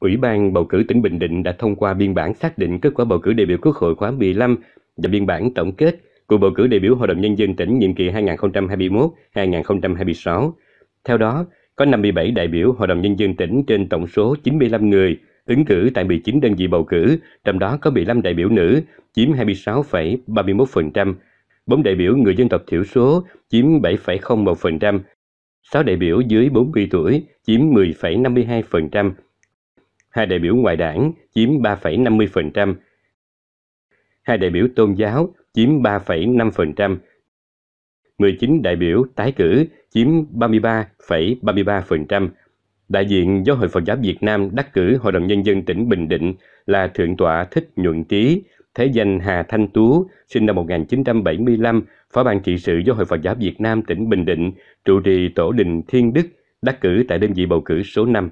Ủy ban bầu cử tỉnh Bình Định đã thông qua biên bản xác định kết quả bầu cử đại biểu Quốc hội khóa 15 và biên bản tổng kết cuộc bầu cử đại biểu Hội đồng Nhân dân tỉnh nhiệm kỳ 2021-2026. Theo đó, có 57 đại biểu Hội đồng Nhân dân tỉnh trên tổng số 95 người ứng cử tại 19 đơn vị bầu cử, trong đó có 15 đại biểu nữ, chiếm 26,31%, 4 đại biểu người dân tộc thiểu số, chiếm 7,01%, 6 đại biểu dưới 40 tuổi, chiếm 10,52%, hai đại biểu ngoại đảng chiếm 3,50%, hai đại biểu tôn giáo chiếm 3,5%, 19 đại biểu tái cử chiếm 33,33%. Đại diện do hội Phật giáo Việt Nam đắc cử Hội đồng Nhân dân tỉnh Bình Định là Thượng tọa Thích Nhuận trí, thế danh Hà Thanh Tú, sinh năm 1975, Phó ban trị sự do hội Phật giáo Việt Nam tỉnh Bình Định, trụ trì tổ đình Thiên Đức, đắc cử tại đơn vị bầu cử số 5.